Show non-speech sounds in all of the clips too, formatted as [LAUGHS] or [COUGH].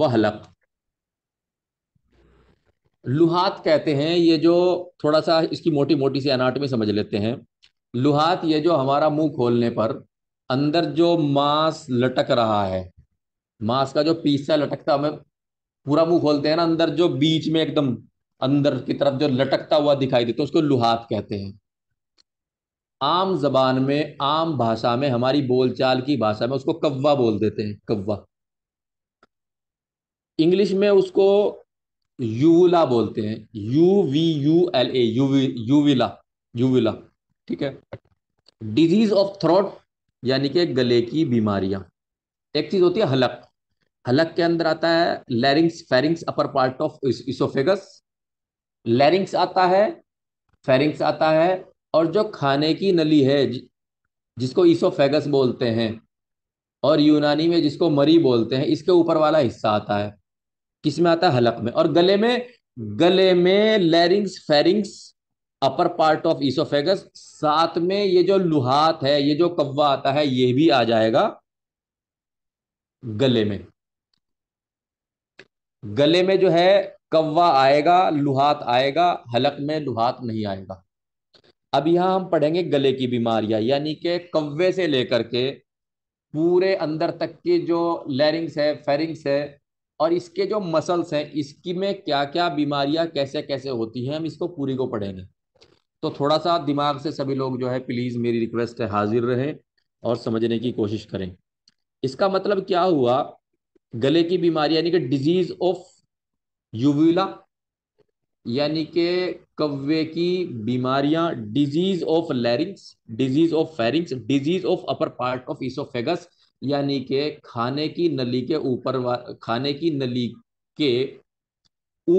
वहलक लुहात कहते हैं ये जो थोड़ा सा इसकी मोटी मोटी सी अनाटमी समझ लेते हैं लुहात ये जो हमारा मुंह खोलने पर अंदर जो मांस लटक रहा है मांस का जो पीसा लटकता हमें पूरा मुंह खोलते हैं ना अंदर जो बीच में एकदम अंदर की तरफ जो लटकता हुआ दिखाई देता है उसको लुहात कहते हैं आम जबान में आम भाषा में हमारी बोलचाल की भाषा में उसको कव्वा बोल देते हैं कव्वा इंग्लिश में उसको यूविला बोलते हैं U V U L A uvula uvula ठीक है डिजीज ऑफ थ्रोट यानी कि गले की बीमारियां एक चीज होती है हलक हलक के अंदर आता है larynx pharynx upper part of oesophagus larynx आता है फेरिंग्स आता है और जो खाने की नली है जिसको इसोफेगस बोलते हैं और यूनानी में जिसको मरी बोलते हैं इसके ऊपर वाला हिस्सा आता है किस में आता है हलक में और गले में गले में larynx pharynx upper part of oesophagus साथ में ये जो लुहात है ये जो कव्वा आता है ये भी आ जाएगा गले में गले में जो है कव्वा आएगा लुहात आएगा हलक में लुहात नहीं आएगा अब यहां हम पढ़ेंगे गले की बीमारियां यानी कि कव्वे से लेकर के पूरे अंदर तक की जो लैरिंग्स है फेरिंग्स है और इसके जो मसल्स हैं इसकी में क्या क्या बीमारियां कैसे कैसे होती हैं हम इसको पूरी को पढ़ेंगे तो थोड़ा सा दिमाग से सभी लोग जो है प्लीज़ मेरी रिक्वेस्ट है हाजिर रहें और समझने की कोशिश करें इसका मतलब क्या हुआ गले की बीमारी यानी कि डिजीज ऑफ यूविला यानी के कव्वे की बीमारियां disease of larynx disease of pharynx disease of upper part of oesophagus यानी के खाने की नली के ऊपर खाने की नली के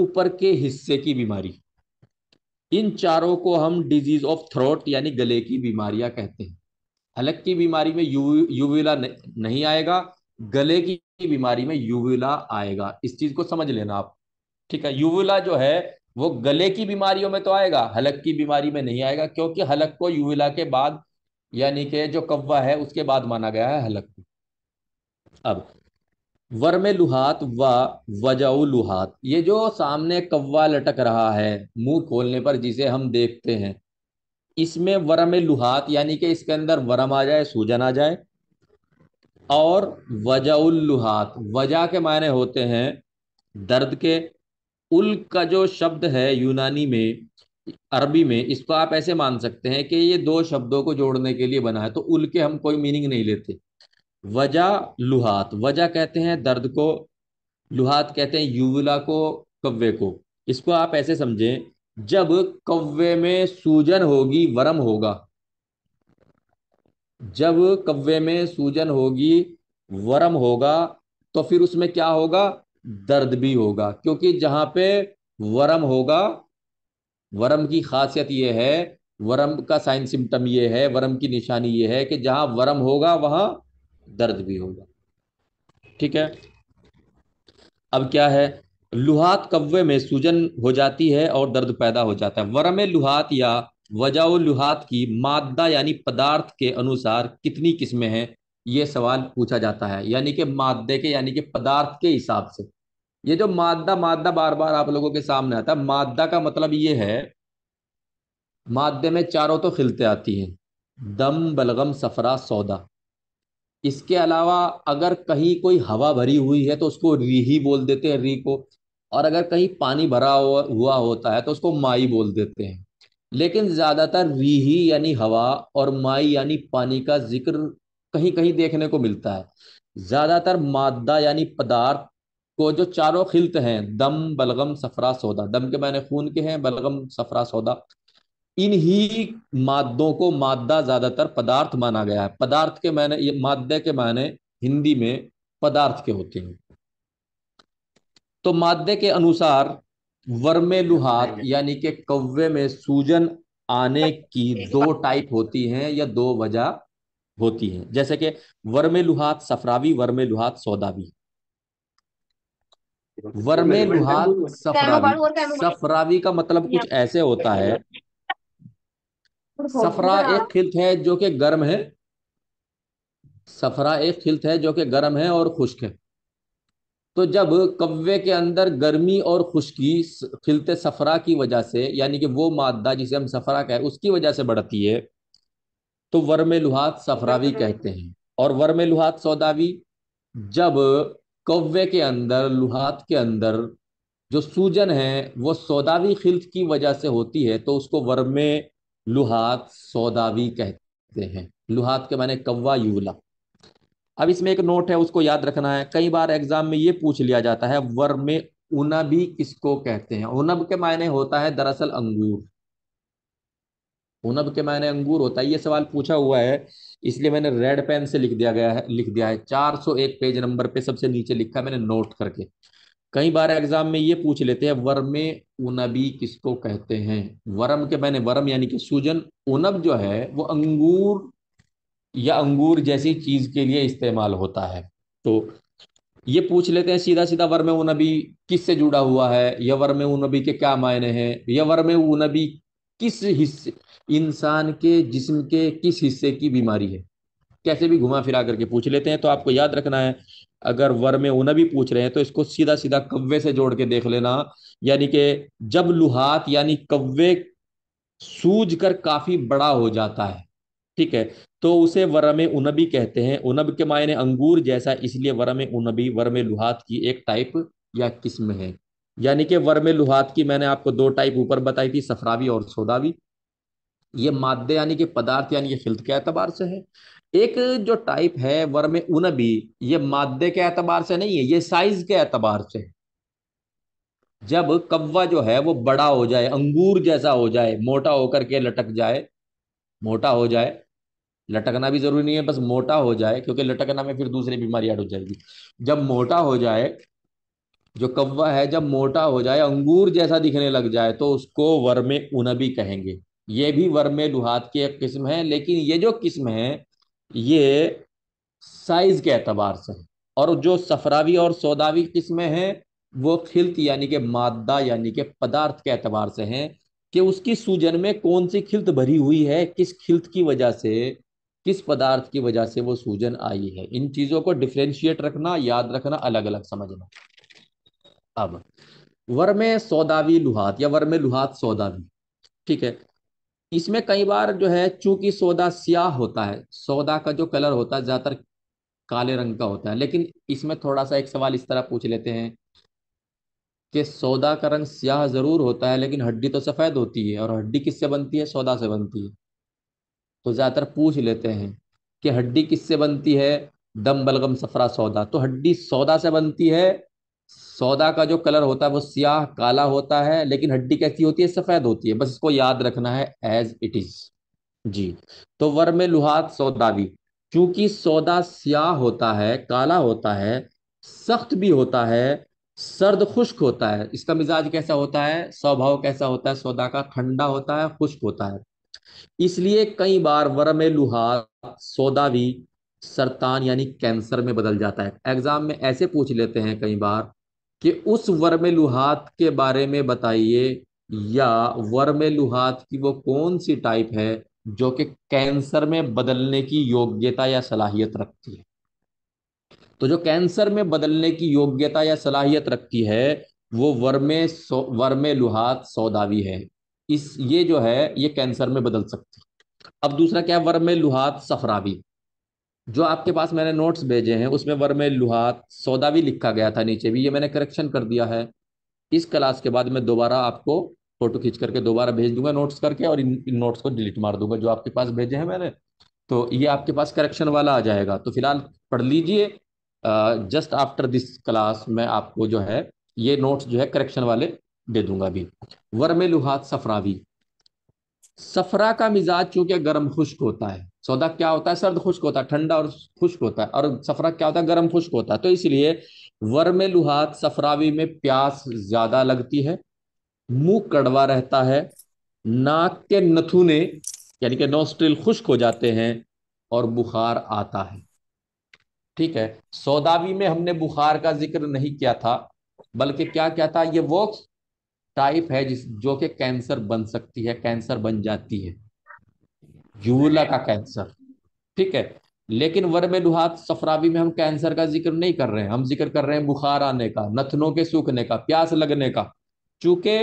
ऊपर के हिस्से की बीमारी इन चारों को हम डिजीज ऑफ थ्रोट यानी गले की बीमारियां कहते हैं हलक की बीमारी में यू यूविला नहीं आएगा गले की बीमारी में यूविला आएगा इस चीज को समझ लेना आप ठीक है यूविला जो है वो गले की बीमारियों में तो आएगा हलक की बीमारी में नहीं आएगा क्योंकि हलक को यूविला के बाद यानी के जो कव्वा है उसके बाद माना गया है हलक को अब वर्म लुहात व वजाऊ लुहात ये जो सामने कव्वा लटक रहा है मुंह खोलने पर जिसे हम देखते हैं इसमें वर्म लुहात यानी कि इसके अंदर वर्म आ जाए सूजन आ जाए और वजाउल लुहात वजह के मायने होते हैं दर्द के उल का जो शब्द है यूनानी में अरबी में इसको आप ऐसे मान सकते हैं कि ये दो शब्दों को जोड़ने के लिए बना है तो उल के हम कोई मीनिंग नहीं लेते वजा लुहात वजह कहते हैं दर्द को लुहात कहते हैं युवला को कव्वे को इसको आप ऐसे समझें जब कव्वे में सूजन होगी वरम होगा जब कव्वे में सूजन होगी वरम होगा तो फिर उसमें क्या होगा दर्द भी होगा क्योंकि जहां पे वरम होगा वरम की खासियत यह है वरम का साइन सिम्टम यह है वरम की निशानी यह है कि जहां वरम होगा वहां दर्द भी होगा ठीक है अब क्या है लुहात कव्वे में सूजन हो जाती है और दर्द पैदा हो जाता है वरम लुहात या वजा लुहात की मादा यानी पदार्थ के अनुसार कितनी किस्में हैं ये सवाल पूछा जाता है यानी कि मादे के यानी कि पदार्थ के हिसाब से ये जो मादा मादा बार बार आप लोगों के सामने आता है मादा का मतलब ये है मादे में चारों तो खिलते आती हैं दम बलगम सफरा सौदा इसके अलावा अगर कहीं कोई हवा भरी हुई है तो उसको रीही बोल देते हैं री को और अगर कहीं पानी भरा हुआ होता है तो उसको माई बोल देते हैं लेकिन ज़्यादातर रीही यानी हवा और माई यानी पानी का जिक्र कहीं कहीं देखने को मिलता है ज़्यादातर मादा यानी पदार्थ को जो चारों खिलत हैं दम बलगम सफरा सौदा दम के मैंने खून के हैं बलगम सफरा सौदा इन्हीं मादों को मादा ज्यादातर पदार्थ माना गया है पदार्थ के मायने मादे के मायने हिंदी में पदार्थ के होते हैं तो मादे के अनुसार वर्मे लुहात यानी के कव्वे में सूजन आने की [LAUGHS] दो टाइप होती हैं या दो वजह होती हैं जैसे कि वर्मे लुहात सफरावी वर्मे लुहात सौदावी तो वर्मे लुहात सफरावी सफरावी का मतलब कुछ ऐसे होता है सफरा एक खिल्त है जो कि गर्म है सफरा एक खिल्त है जो कि गर्म है और खुश्क है तो जब कव्वे के अंदर गर्मी और खुश्की खिलते सफरा की वजह से यानी कि वो मादा जिसे हम सफरा कहें उसकी वजह से बढ़ती है तो वर्म लुहात सफरावी कहते हैं और वर्म लुहात सौदावी जब कव्वे के अंदर लुहात के अंदर जो सूजन है वो सौदावी खिल्त की वजह से होती है तो उसको वर्म लुहात सौदावी कहते हैं लुहात के माने कौवा यूला अब इसमें एक नोट है उसको याद रखना है कई बार एग्जाम में ये पूछ लिया जाता है वर में उनबी किसको कहते हैं उनब के मायने होता है दरअसल अंगूर उनब के मायने अंगूर होता है ये सवाल पूछा हुआ है इसलिए मैंने रेड पेन से लिख दिया गया है लिख दिया है 401 पेज नंबर पे सबसे नीचे लिखा मैंने नोट करके कई बार एग्जाम में ये पूछ लेते हैं वर्म में उनबी किसको कहते हैं वर्म के मैंने वर्म यानी कि सूजन उनब जो है वो अंगूर या अंगूर जैसी चीज के लिए इस्तेमाल होता है तो ये पूछ लेते हैं सीधा सीधा वर्म उनबी किस से जुड़ा हुआ है या वर्म उनबी के क्या मायने हैं या वर्म उनबी किस हिस्से इंसान के जिस्म के किस हिस्से की बीमारी है कैसे भी घुमा फिरा करके पूछ लेते हैं तो आपको याद रखना है अगर वर में ऊना भी पूछ रहे हैं तो इसको सीधा सीधा कव्वे से जोड़ के देख लेना यानी कि जब लुहात यानी कव्वे सूज कर काफी बड़ा हो जाता है ठीक है तो उसे वरम उनबी कहते हैं उनब के मायने अंगूर जैसा इसलिए वरम उनबी वरम लुहात की एक टाइप या किस्म है यानी कि वर्म लुहात की मैंने आपको दो टाइप ऊपर बताई थी सफरावी और सोदावी ये मादे यानी कि पदार्थ यानी ये खिलत के अतबार से है एक जो टाइप है वर्म उनबी ये मादे के एतबार से नहीं है ये साइज के एतबार से है जब कव्वा जो है वो बड़ा हो जाए अंगूर जैसा हो जाए मोटा होकर के लटक जाए मोटा हो जाए लटकना भी जरूरी नहीं है बस मोटा हो जाए क्योंकि लटकना में फिर दूसरी बीमारी ऐड हो जाएगी जब मोटा हो जाए जो कव्वा है जब मोटा हो जाए अंगूर जैसा दिखने लग जाए तो उसको वर्मे उनबी कहेंगे ये भी वर्मे लुहात की एक किस्म है लेकिन ये जो किस्म है ये साइज के एतबार से है और जो सफरावी और सौदावी किस्में हैं वो खिलत यानी कि मादा यानी कि पदार्थ के एतबार से हैं कि उसकी सूजन में कौन सी खिलत भरी हुई है किस खिलत की वजह से किस पदार्थ की वजह से वो सूजन आई है इन चीज़ों को डिफ्रेंशिएट रखना याद रखना अलग अलग समझना अब वर्म सौदावी लुहात या वर्म लुहात सौदावी ठीक है इसमें कई बार जो है चूंकि सौदा स्याह होता है सौदा का जो कलर होता है ज़्यादातर काले रंग का होता है लेकिन इसमें थोड़ा सा एक सवाल इस तरह पूछ लेते हैं कि सौदा का रंग स्याह ज़रूर होता है लेकिन हड्डी तो सफ़ेद होती है और हड्डी किससे बनती है सौदा से बनती है तो ज़्यादातर पूछ लेते हैं कि हड्डी किससे बनती है दम बलगम सफरा सौदा तो हड्डी सौदा से बनती है सौदा का जो कलर होता है वो सियाह काला होता है लेकिन हड्डी कैसी होती है सफेद होती है बस इसको याद रखना है एज इट इज जी तो वर में लुहात सौदावी क्योंकि सौदा स्याह होता है काला होता है सख्त भी होता है सर्द खुश्क होता है इसका मिजाज कैसा होता है स्वभाव कैसा होता है सौदा का ठंडा होता है खुश्क होता है इसलिए कई बार वर में लुहात सौदावी सरतान यानी कैंसर में बदल जाता है एग्जाम में ऐसे पूछ लेते हैं कई बार कि उस वर्म लुहात के बारे में बताइए या वर्म लुहात की वो कौन सी टाइप है जो कि कैंसर में बदलने की योग्यता या सलाहियत रखती है तो जो कैंसर में बदलने की योग्यता या सलाहियत रखती है वो वर्मे सौ, वर्मे लुहात सौदावी है इस ये जो है ये कैंसर में बदल सकती है अब दूसरा क्या वर्मे लुहात सफरावी जो आपके पास मैंने नोट्स भेजे हैं उसमें वर्मे लुहात सौदा भी लिखा गया था नीचे भी ये मैंने करेक्शन कर दिया है इस क्लास के बाद मैं दोबारा आपको फोटो खींच करके दोबारा भेज दूंगा नोट्स करके और इन, नोट्स को डिलीट मार दूंगा जो आपके पास भेजे हैं मैंने तो ये आपके पास करेक्शन वाला आ जाएगा तो फिलहाल पढ़ लीजिए जस्ट आफ्टर दिस क्लास मैं आपको जो है ये नोट्स जो है करेक्शन वाले दे दूंगा अभी वर्मे लुहात सफरावी सफरा का मिजाज चूंकि गर्म खुश्क होता है सौदा क्या होता है सर्द खुश्क होता है ठंडा और खुश्क होता है और सफरा क्या होता है गर्म खुश्क होता है तो इसलिए वर्म लुहात सफरावी में प्यास ज्यादा लगती है मुंह कड़वा रहता है नाक के नथुने यानी कि नोस्ट्रिल खुश्क हो जाते हैं और बुखार आता है ठीक है सौदावी में हमने बुखार का जिक्र नहीं किया था बल्कि क्या क्या था ये वो टाइप है जिस जो कि कैंसर बन सकती है कैंसर बन जाती है जूला का कैंसर ठीक है लेकिन लुहात सफरावी में हम कैंसर का जिक्र नहीं कर रहे हैं हम जिक्र कर रहे हैं बुखार आने का नथनों के सूखने का प्यास लगने का चूंकि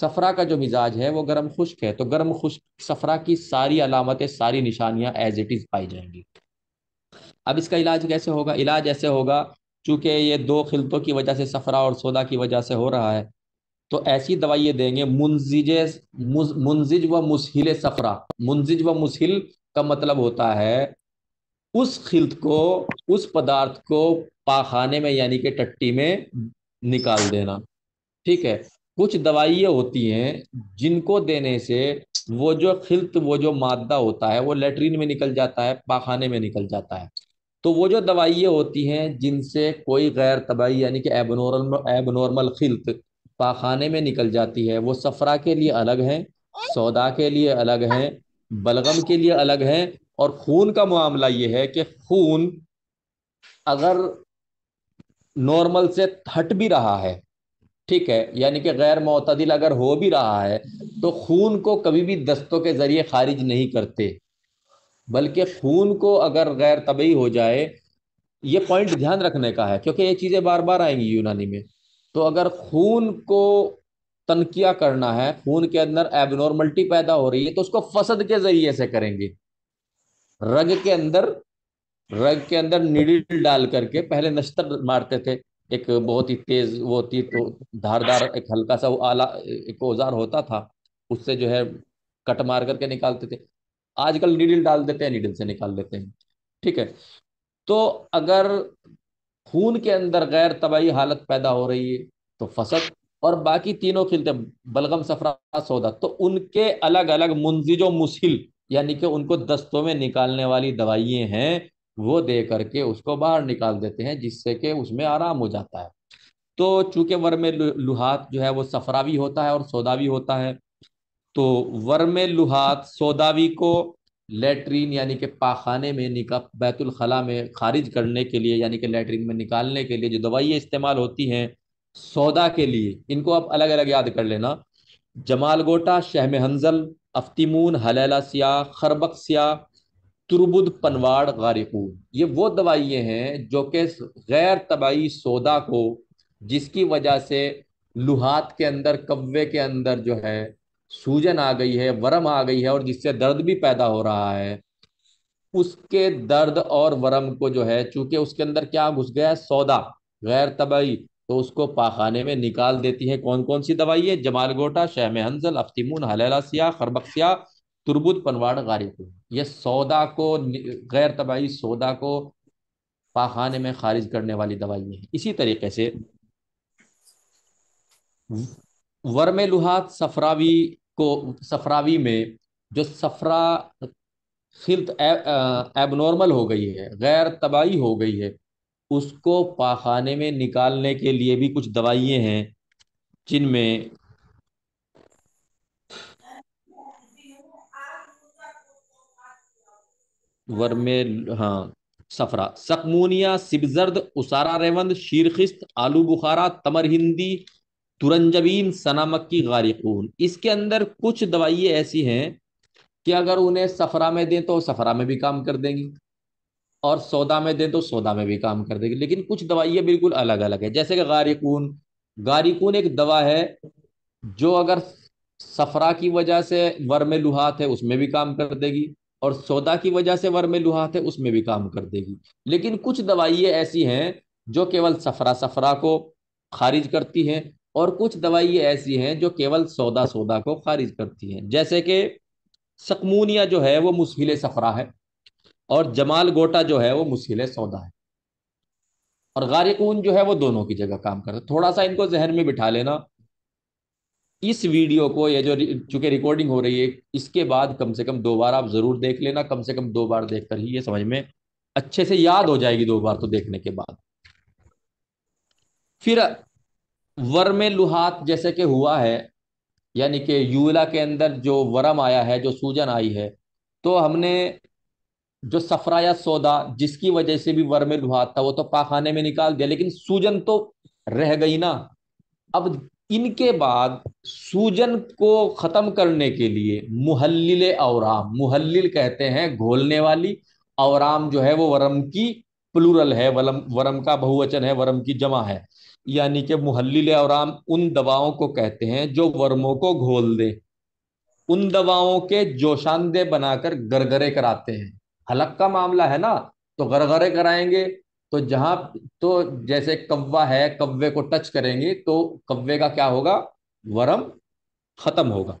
सफरा का जो मिजाज है वो गर्म खुश्क है तो गर्म खुश्क सफरा की सारी अलामतें सारी निशानियां एज इट इज पाई जाएंगी अब इसका इलाज कैसे होगा इलाज ऐसे होगा चूंकि ये दो खिलतों की वजह से सफरा और सोदा की वजह से हो रहा है तो ऐसी दवाइयाँ देंगे मुंजिज मुंजिज व मुसहिल सफरा मुंजिज व मुसहिल का मतलब होता है उस खिल्त को उस पदार्थ को पाखाने में यानी कि टट्टी में निकाल देना ठीक है कुछ दवाइयाँ होती हैं जिनको देने से वो जो खिलत वो जो मादा होता है वो लेटरिन में निकल जाता है पाखाने में निकल जाता है तो वो जो दवाइयाँ होती हैं जिनसे कोई गैर तबाही यानी कि एबनॉर्मल एबनॉर्मल ख़िल्त पाखाने में निकल जाती है वो सफरा के लिए अलग हैं सौदा के लिए अलग हैं बलगम के लिए अलग हैं और खून का मामला ये है कि खून अगर नॉर्मल से हट भी रहा है ठीक है यानी कि गैर मतदिल अगर हो भी रहा है तो खून को कभी भी दस्तों के ज़रिए खारिज नहीं करते बल्कि खून को अगर गैर तबी हो जाए ये पॉइंट ध्यान रखने का है क्योंकि ये चीज़ें बार बार आएंगी यूनानी में तो अगर खून को तनकिया करना है खून के अंदर एबनॉर्मलिटी पैदा हो रही है तो उसको फसद के जरिए से करेंगे रग के अंदर रग के अंदर निडिल डाल करके पहले नस्तर मारते थे एक बहुत ही तेज वो होती तो धारदार एक हल्का सा वो आला एक औजार होता था उससे जो है कट मार करके निकालते थे आजकल नीडल डाल देते हैं नीडल से निकाल देते हैं ठीक है तो अगर खून के अंदर गैर तबाही हालत पैदा हो रही है तो फसल और बाकी तीनों खिलते बलगम सफरा सौदा तो उनके अलग अलग मुंजिजो मुसिल यानी कि उनको दस्तों में निकालने वाली दवाइयाँ हैं वो दे करके उसको बाहर निकाल देते हैं जिससे कि उसमें आराम हो जाता है तो चूंकि वर में लुहात जो है वो सफरा भी होता है और सौदा भी होता है तो वर में लुहात सौदावी को लेटरीन यानी कि पाखाने में निका बैतुलखला में खारिज करने के लिए यानी कि लेटरीन में निकालने के लिए जो दवाइयाँ इस्तेमाल होती हैं सौदा के लिए इनको आप अलग अलग याद कर लेना जमाल गोटा शहम हंजल अफ्तीमून हलैला सिया खरबक सिया तुरबुद पनवाड़ गारिकू ये वो दवाइयाँ हैं जो कि गैर तबाही सौदा को जिसकी वजह से लुहात के अंदर कव्वे के अंदर जो है सूजन आ गई है वरम आ गई है और जिससे दर्द भी पैदा हो रहा है उसके दर्द और वरम को जो है चूंकि उसके अंदर क्या घुस गया है सौदा गैर तबाही तो उसको पाखाने में निकाल देती है कौन कौन सी दवाई है जमाल गोटा शहम हंजल अफ्तिमून हलसिया खरबक्सिया तुरबुत पनवाड़ गारिकुन ये सौदा को गैर तबाही सौदा को पाखाने में खारिज करने वाली दवाई है इसी तरीके से वर्म लुहात सफरावी को सफरावी में जो सफरा खिलत एबनॉर्मल हो गई है गैर तबाही हो गई है उसको पाखाने में निकालने के लिए भी कुछ दवाइये हैं जिनमें वर्मे हाँ सफरा सकमूनिया सिबजर्द उसारा रेवंद शीरखिस्त आलू बुखारा तमर हिंदी तुरंजबीन सनामक की गारिकून इसके अंदर कुछ दवाइयाँ ऐसी हैं कि अगर उन्हें सफरा में दें तो सफरा में भी काम कर देंगी और सौदा में दें तो सौदा में भी काम कर देगी लेकिन कुछ दवाइयाँ बिल्कुल अलग अलग है जैसे कि गारिकून गारिकून एक दवा है जो अगर सफरा की वजह से में लुहात है उसमें भी काम कर देगी और सौदा की वजह से में लुहात है उसमें भी काम कर देगी लेकिन कुछ दवाइयाँ ऐसी हैं जो केवल सफरा सफरा को खारिज करती हैं और कुछ दवाई ऐसी हैं जो केवल सौदा सौदा को खारिज करती हैं जैसे कि सकमूनिया जो है वो मुस्किल सफरा है और जमाल गोटा जो है वो मुस्किल सौदा है और गारिकून जो है वो दोनों की जगह काम करता है थोड़ा सा इनको जहन में बिठा लेना इस वीडियो को ये जो चूंकि रिकॉर्डिंग हो रही है इसके बाद कम से कम दो बार आप ज़रूर देख लेना कम से कम दो बार देख कर ही ये समझ में अच्छे से याद हो जाएगी दो बार तो देखने के बाद फिर वर्म लुहात जैसे कि हुआ है यानी कि यूला के अंदर जो वरम आया है जो सूजन आई है तो हमने जो सफरा या सौदा जिसकी वजह से भी वर्म लुहात था वो तो पाखाने में निकाल दिया लेकिन सूजन तो रह गई ना अब इनके बाद सूजन को ख़त्म करने के लिए मुहल्लिल औराम मुहल्लिल कहते हैं घोलने वाली औराम जो है वो वरम की प्लूरल है वरम वरम का बहुवचन है वरम की जमा है यानी कि मुहल्ल औराम उन दवाओं को कहते हैं जो वर्मों को घोल दे उन दवाओं के जोशानदे बनाकर गरगरे कराते हैं हलक का मामला है ना तो गरगरे कराएंगे तो जहां तो जैसे कव्वा है कव्वे को टच करेंगे तो कव्वे का क्या होगा वर्म खत्म होगा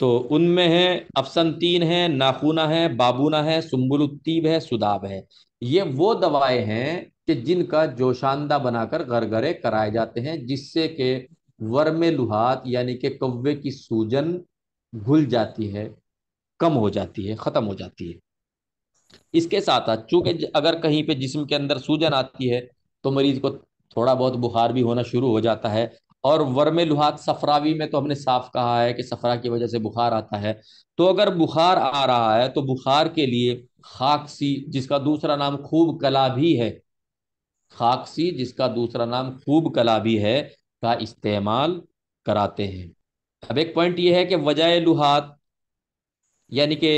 तो उनमें है तीन है नाखूना है बाबूना है सुम्बुलुत्तीब है सुदाब है ये वो दवाएं हैं कि जिनका जोशानदा बनाकर गरगरे कराए जाते हैं जिससे कि वर्म लुहात यानी कि कव्वे की सूजन घुल जाती है कम हो जाती है ख़त्म हो जाती है इसके साथ साथ चूंकि अगर कहीं पे जिस्म के अंदर सूजन आती है तो मरीज को थोड़ा बहुत बुखार भी होना शुरू हो जाता है और वर्मे लुहात सफरावी में तो हमने साफ कहा है कि सफरा की वजह से बुखार आता है तो अगर बुखार आ रहा है तो बुखार के लिए खाकसी जिसका दूसरा नाम खूब कला भी है खाकसी जिसका दूसरा नाम खूब कला भी है का इस्तेमाल कराते हैं अब एक पॉइंट यह है कि वजह लुहात यानी कि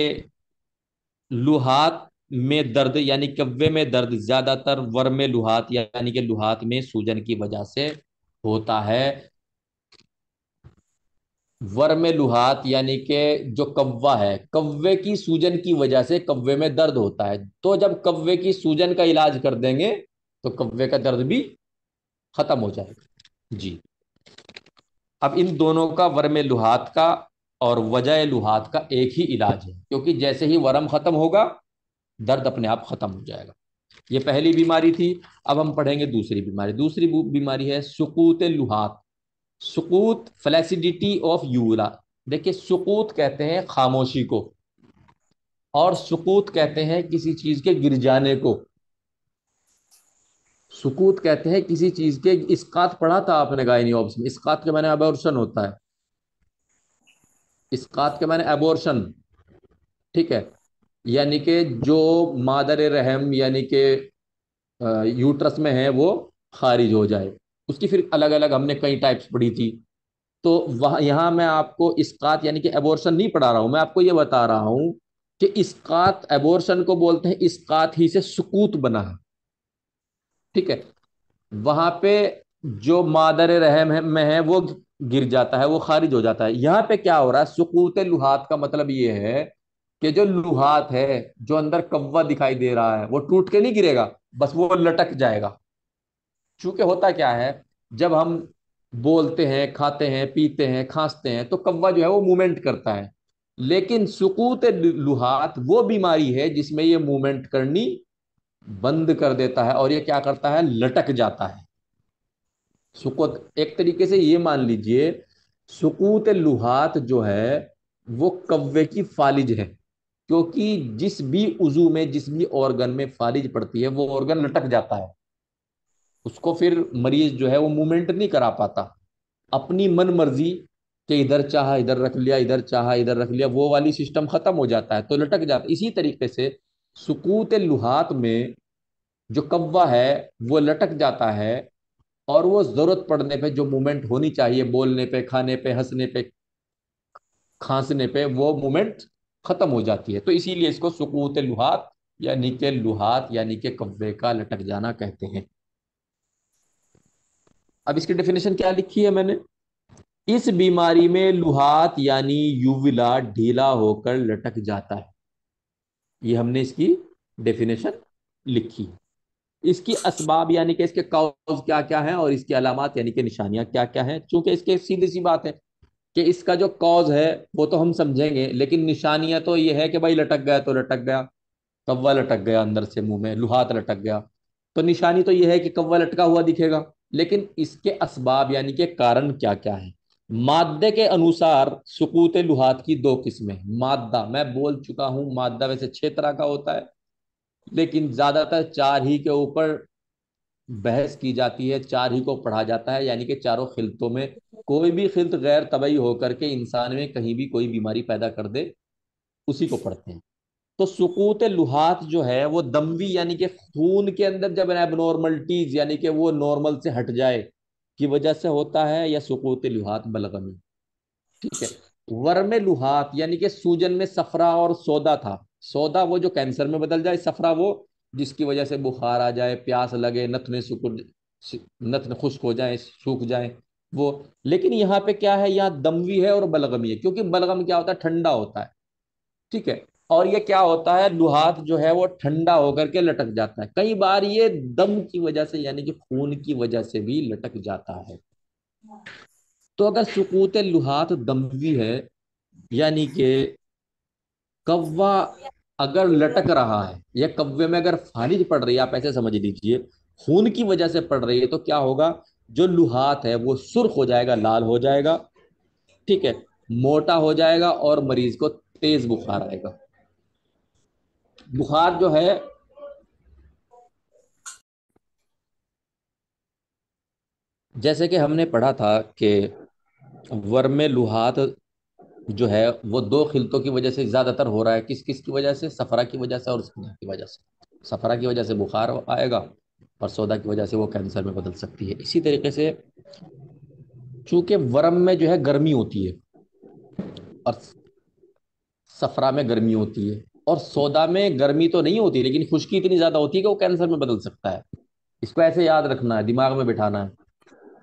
लुहात में दर्द यानी कव्वे में दर्द ज्यादातर वर्म लुहात यानी कि लुहात में सूजन की वजह से होता है वर्म लुहात यानी के जो कव्वा है कव्वे की सूजन की वजह से कव्वे में दर्द होता है तो जब कव्वे की सूजन का इलाज कर देंगे तो कव्वे का दर्द भी खत्म हो जाएगा जी अब इन दोनों का वर्म लुहात का और वजह लुहात का एक ही इलाज है क्योंकि जैसे ही वर्म खत्म होगा दर्द अपने आप खत्म हो जाएगा ये पहली बीमारी थी अब हम पढ़ेंगे दूसरी बीमारी दूसरी बीमारी है सुकूत लुहात सुकूत फ्लैसिडिटी ऑफ यूरा देखिए सुकूत कहते हैं खामोशी को और सुकूत कहते हैं किसी चीज के गिर जाने को सुकूत कहते हैं किसी चीज के इसकात पढ़ा था आपने गायनी ऑब्स में इसकात के मैंने अबोर्शन होता है इसकात के मैंने एबोर्शन ठीक है यानी कि जो मादर रहम यानी कि यूट्रस में है वो खारिज हो जाए उसकी फिर अलग अलग हमने कई टाइप्स पढ़ी थी तो वह यहाँ मैं आपको इसकात यानी कि एबोर्शन नहीं पढ़ा रहा हूँ मैं आपको ये बता रहा हूँ कि इसकात एबोर्शन को बोलते हैं इसकात ही से सुकूत बना है ठीक है वहाँ पे जो मादर रहम में है वो गिर जाता है वो खारिज हो जाता है यहाँ पे क्या हो रहा है सुकूत लुहात का मतलब ये है कि जो लुहात है जो अंदर कव्वा दिखाई दे रहा है वो टूट के नहीं गिरेगा बस वो लटक जाएगा चूंकि होता क्या है जब हम बोलते हैं खाते हैं पीते हैं खांसते हैं तो कव्वा जो है वो मूवमेंट करता है लेकिन सुकूत लुहात वो बीमारी है जिसमें ये मूवमेंट करनी बंद कर देता है और ये क्या करता है लटक जाता है सुकूत एक तरीके से ये मान लीजिए सुकूत लुहात जो है वो कव्वे की फालिज है क्योंकि जिस भी उजू में जिस भी ऑर्गन में फारिज पड़ती है वो ऑर्गन लटक जाता है उसको फिर मरीज जो है वो मूवमेंट नहीं करा पाता अपनी मन मर्जी कि इधर चाह इधर रख लिया इधर चाह इधर रख लिया वो वाली सिस्टम ख़त्म हो जाता है तो लटक जाता इसी तरीके से सुकूत लुहात में जो कव्वा है वो लटक जाता है और वो ज़रूरत पड़ने पे जो मूवमेंट होनी चाहिए बोलने पे खाने पे हंसने पे खांसने पे वो मूवमेंट ख़त्म हो जाती है तो इसीलिए इसको सुकूत लुहात यानी के लुहात यानी के कब्बे का लटक जाना कहते हैं अब इसकी डेफिनेशन क्या लिखी है मैंने इस बीमारी में लुहात यानी युविला ढीला होकर लटक जाता है ये हमने इसकी डेफिनेशन लिखी इसकी असबाब यानी कि इसके काउज क्या क्या हैं और इसकी अलामत यानी कि निशानियां क्या क्या हैं चूंकि इसके सीधी सी बात है कि इसका जो कॉज है वो तो हम समझेंगे लेकिन निशानियां तो ये है कि भाई लटक गया तो लटक गया कव्वा लटक गया अंदर से मुंह में लुहात लटक गया तो निशानी तो ये है कि कव्वा लटका हुआ दिखेगा लेकिन इसके इसबाब यानी के कारण क्या क्या है मादे के अनुसार सुकूत लुहात की दो किस्में मादा मैं बोल चुका हूं मादा वैसे छह तरह का होता है लेकिन ज्यादातर चार ही के ऊपर बहस की जाती है चार ही को पढ़ा जाता है यानी कि चारों खिलतों में कोई भी खिलत गैर तबई होकर के इंसान में कहीं भी कोई बीमारी पैदा कर दे उसी को पढ़ते हैं तो सुकूत लुहात जो है वो दमवी यानी कि खून के अंदर जब एबनॉर्मल्टीज यानी कि वो नॉर्मल से हट जाए की वजह से होता है या सुकूत लुहात बलगमी ठीक है वर्म लुहात यानी कि सूजन में सफरा और सौदा था सौदा वो जो कैंसर में बदल जाए सफरा वो जिसकी वजह से बुखार आ जाए प्यास लगे नथने सुकुर नथन खुश्क हो जाए सूख जाए वो लेकिन यहाँ पे क्या है यहाँ दमवी है और बलगमी है क्योंकि बलगम क्या होता है ठंडा होता है ठीक है और ये क्या होता है लुहात जो है वो ठंडा होकर के लटक जाता है कई बार ये दम की वजह से यानी कि खून की वजह से भी लटक जाता है तो अगर सुकूत लुहात दमवी है यानी कि कव्वा अगर लटक रहा है या कव्य में अगर फारिज पड़ रही है आप ऐसे समझ लीजिए खून की वजह से पड़ रही है तो क्या होगा जो लुहात है वो सुर्ख हो जाएगा लाल हो जाएगा ठीक है मोटा हो जाएगा और मरीज को तेज बुखार आएगा बुखार जो है जैसे कि हमने पढ़ा था कि वर में लुहात जो है वो दो खिलतों की वजह से ज़्यादातर हो रहा है किस किस की वजह से सफरा की वजह से और सौदा की वजह से सफरा की वजह से बुखार आएगा और सौदा की वजह से वो कैंसर में बदल सकती है इसी तरीके से चूंकि वरम में जो है गर्मी होती है और सफरा में गर्मी होती है और सौदा में गर्मी तो नहीं होती लेकिन खुश्की इतनी ज़्यादा होती है कि वो कैंसर में बदल सकता है इसको ऐसे याद रखना है दिमाग में बिठाना है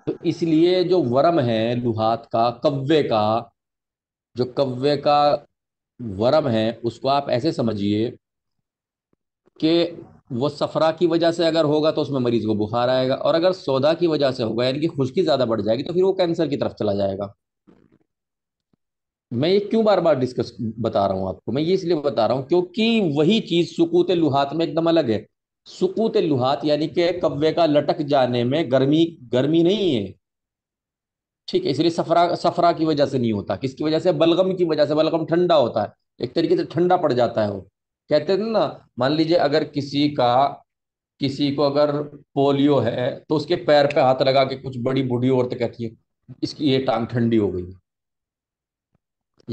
तो इसलिए जो वरम है लुहात का कव्वे का जो कव्य का वरम है उसको आप ऐसे समझिए कि वो सफरा की वजह से अगर होगा तो उसमें मरीज को बुखार आएगा और अगर सौदा की वजह से होगा यानी कि खुश्की ज़्यादा बढ़ जाएगी तो फिर वो कैंसर की तरफ चला जाएगा मैं ये क्यों बार बार डिस्कस बता रहा हूँ आपको मैं ये इसलिए बता रहा हूँ क्योंकि वही चीज़ सुकूत लुहात में एकदम अलग है सुकूत लुहात यानी कि कव्वे का लटक जाने में गर्मी गर्मी नहीं है ठीक है इसलिए सफरा सफरा की वजह से नहीं होता किसकी वजह से बलगम की वजह से बलगम ठंडा होता है एक तरीके से ठंडा पड़ जाता है वो कहते थे ना मान लीजिए अगर किसी का किसी को अगर पोलियो है तो उसके पैर पे हाथ लगा के कुछ बड़ी बूढ़ी औरत कहती है इसकी ये टांग ठंडी हो गई है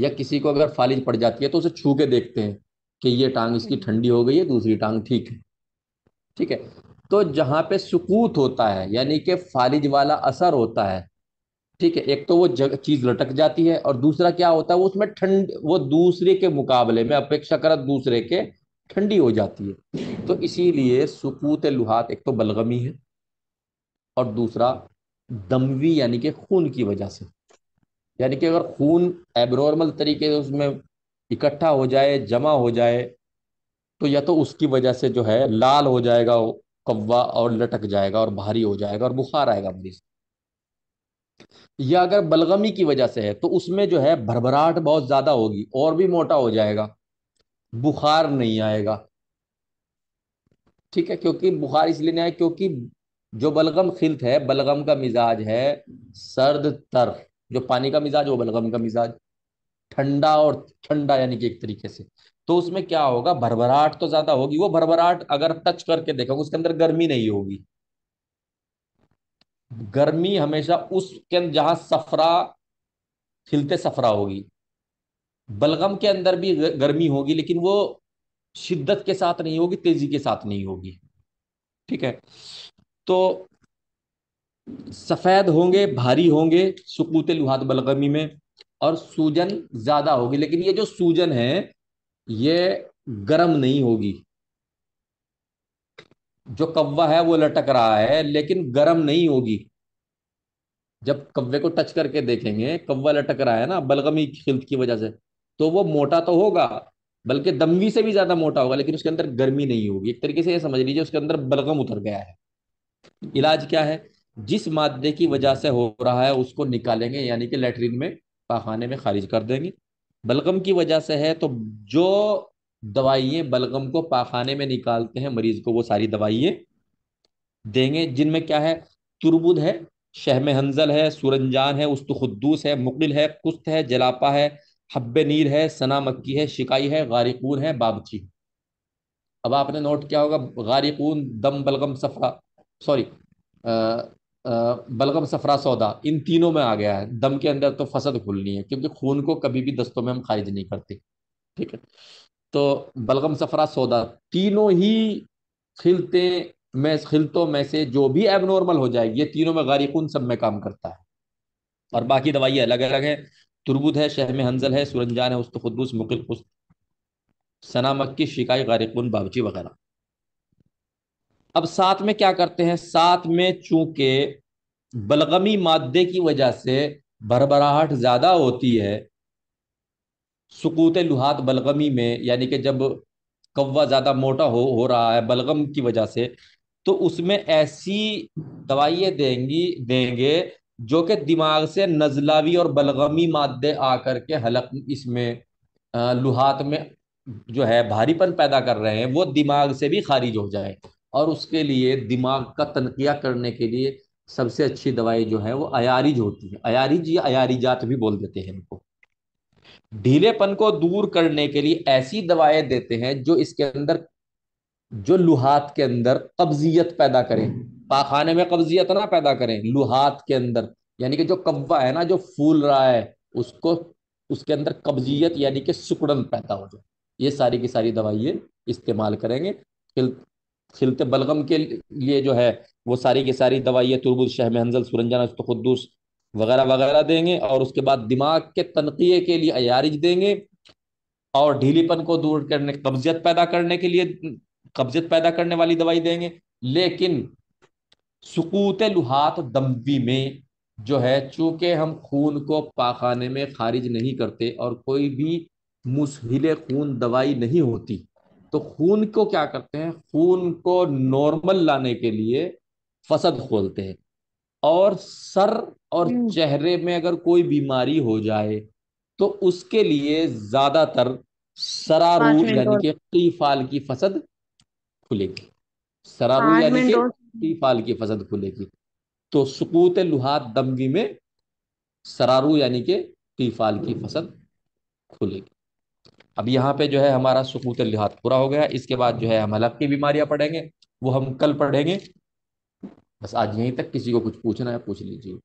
या किसी को अगर फालिज पड़ जाती है तो उसे छू के देखते हैं कि ये टांग इसकी ठंडी हो गई है दूसरी टांग ठीक है ठीक है तो जहां पे सुकूत होता है यानी कि फालिज वाला असर होता है ठीक है एक तो वो चीज लटक जाती है और दूसरा क्या होता है वो उसमें ठंड वो दूसरे के मुकाबले में अपेक्षाकृत दूसरे के ठंडी हो जाती है तो इसीलिए सुकूत लुहात एक तो बलगमी है और दूसरा दमवी यानी कि खून की वजह से यानी कि अगर खून एबनॉर्मल तरीके से उसमें इकट्ठा हो जाए जमा हो जाए तो या तो उसकी वजह से जो है लाल हो जाएगा कौवा और लटक जाएगा और भारी हो जाएगा और बुखार आएगा मरीज या अगर बलगमी की वजह से है तो उसमें जो है भरभराहट बहुत ज्यादा होगी और भी मोटा हो जाएगा बुखार नहीं आएगा ठीक है क्योंकि बुखार इसलिए नहीं आया क्योंकि जो बलगम खिलत है बलगम का मिजाज है सर्द तर जो पानी का मिजाज वो बलगम का मिजाज ठंडा और ठंडा यानी कि एक तरीके से तो उसमें क्या होगा भरभराहट तो ज्यादा होगी वो भरभराहट अगर टच करके देखोगे उसके अंदर गर्मी नहीं होगी गर्मी हमेशा उसके अंदर जहां सफरा खिलते सफरा होगी बलगम के अंदर भी गर्मी होगी लेकिन वो शिद्दत के साथ नहीं होगी तेजी के साथ नहीं होगी ठीक है तो सफ़ेद होंगे भारी होंगे सुकूत लुहात बलगमी में और सूजन ज़्यादा होगी लेकिन ये जो सूजन है ये गर्म नहीं होगी जो कव्वा है वो लटक रहा है लेकिन गर्म नहीं होगी जब कव्वे को टच करके देखेंगे कव्वा लटक रहा है ना बलगमी खिल्त की वजह से तो वो मोटा तो होगा बल्कि दमवी से भी ज्यादा मोटा होगा लेकिन उसके अंदर गर्मी नहीं होगी एक तरीके से ये समझ लीजिए उसके अंदर बलगम उतर गया है इलाज क्या है जिस मादे की वजह से हो रहा है उसको निकालेंगे यानी कि लेटरिन में पाखाने में खारिज कर देंगे बलगम की वजह से है तो जो दवाइये बलगम को पाखाने में निकालते हैं मरीज को वो सारी दवाइये देंगे जिनमें क्या है तुरबुद है शहम हंजल है सुरंजान है खुदूस है मुकबिल है कुस्त है जलापा है हब्बे नीर है सना मक्की है शिकाई है गारिकून है बाबची अब आपने नोट किया होगा गारिकून दम बलगम सफरा सॉरी बलगम सफरा सौदा इन तीनों में आ गया है दम के अंदर तो फसद खुलनी है क्योंकि खून को कभी भी दस्तों में हम खारिज नहीं करते ठीक है तो बलगम सफरा सौदा तीनों ही खिलते में खिलतों में से जो भी एबनॉर्मल हो जाएगी ये तीनों में खून सब में काम करता है और बाकी दवाइयाँ अलग अलग हैं तुरबुद है शहम हंजल है सुरंजान है उस्त खुदबूस मुकिल सना मक्की शिकाई गारिकुन बाबची वगैरह अब साथ में क्या करते हैं साथ में चूंकि बलगमी मादे की वजह से भरभराहट ज़्यादा होती है सुकूत लुहात बलगमी में यानी कि जब कौवा ज़्यादा मोटा हो हो रहा है बलगम की वजह से तो उसमें ऐसी दवाइयाँ देंगी देंगे जो कि दिमाग से नजलावी और बलगमी मादे आकर के हलक इसमें लुहात में जो है भारीपन पैदा कर रहे हैं वो दिमाग से भी खारिज हो जाए और उसके लिए दिमाग का तनकिया करने के लिए सबसे अच्छी दवाई जो है वो अयारिज होती है अयारिज या अयारिजात भी बोल देते हैं इनको ढीलेपन को दूर करने के लिए ऐसी दवाएं देते हैं जो इसके अंदर जो लुहात के अंदर कब्जियत पैदा करें हम्म। पाखाने में कब्जियत ना पैदा करें लुहात के अंदर यानी कि जो कब्बा है ना जो फूल रहा है उसको उसके अंदर कब्जियत यानी कि सुकड़न पैदा हो जाए ये सारी की सारी दवाइये इस्तेमाल करेंगे खिल खिलते बलगम के लिए जो है वो सारी की सारी दवाइयाँ तुरबुल शह महंजल सुरंजान खुदूस वगैरह वगैरह देंगे और उसके बाद दिमाग के तनकी के लिए अयारिज देंगे और ढीलीपन को दूर करने कब्जियत पैदा करने के लिए कब्जियत पैदा करने वाली दवाई देंगे लेकिन सुकूत लुहात दम्बी में जो है चूंकि हम खून को पाखाने में खारिज नहीं करते और कोई भी मुसहिल खून दवाई नहीं होती तो खून को क्या करते हैं खून को नॉर्मल लाने के लिए फसद खोलते हैं और सर और हम्म। चेहरे में अगर कोई बीमारी हो जाए तो उसके लिए ज्यादातर सरारू यानी कि कीफाल की फसद खुलेगी सरारू यानी कि कीफाल की फसद खुलेगी तो सुकूत लुहात दमगी में सरारू यानी कि कीफाल की फसद खुलेगी अब यहाँ पे जो है हमारा सुकूत लिहाज पूरा हो गया इसके बाद जो है हम हलक की बीमारियां पढ़ेंगे वो हम कल पढ़ेंगे बस आज यहीं तक किसी को कुछ पूछना है पूछ लीजिए